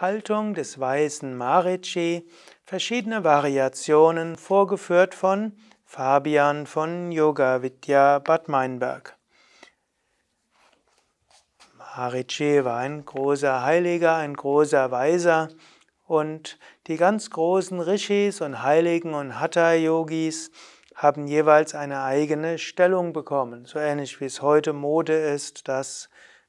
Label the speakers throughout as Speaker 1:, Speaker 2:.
Speaker 1: Haltung des weißen Marici, verschiedene Variationen, vorgeführt von Fabian von Yoga Vidya Bad Meinberg. Marici war ein großer Heiliger, ein großer Weiser und die ganz großen Rishis und Heiligen und Hatha-Yogis haben jeweils eine eigene Stellung bekommen, so ähnlich wie es heute Mode ist, dass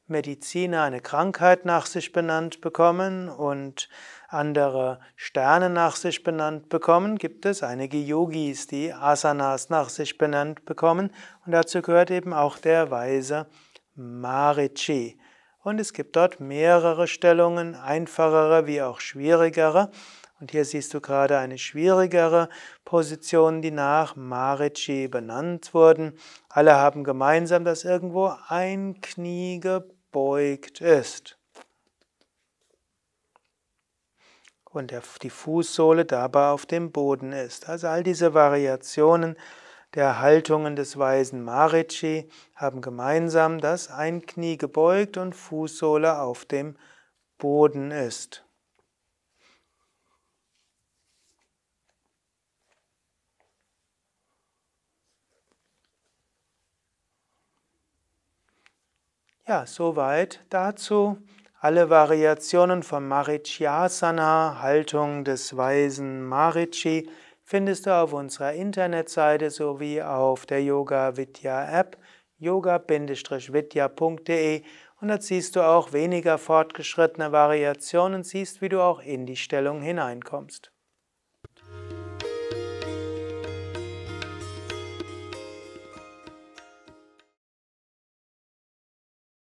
Speaker 1: Mediziner eine Krankheit nach sich benannt bekommen und andere Sterne nach sich benannt bekommen, gibt es einige Yogis, die Asanas nach sich benannt bekommen und dazu gehört eben auch der Weise Marichi. Und es gibt dort mehrere Stellungen, einfachere wie auch schwierigere. Und hier siehst du gerade eine schwierigere Position, die nach Marichi benannt wurden. Alle haben gemeinsam, dass irgendwo ein Knie gebeugt ist. Und der, die Fußsohle dabei auf dem Boden ist. Also all diese Variationen der Haltungen des weisen Marici haben gemeinsam, dass ein Knie gebeugt und Fußsohle auf dem Boden ist. Ja, soweit dazu. Alle Variationen von Marichyasana, Haltung des weisen Marichi, findest du auf unserer Internetseite sowie auf der Yoga Vidya App yoga-vidya.de und da siehst du auch weniger fortgeschrittene Variationen, siehst, wie du auch in die Stellung hineinkommst.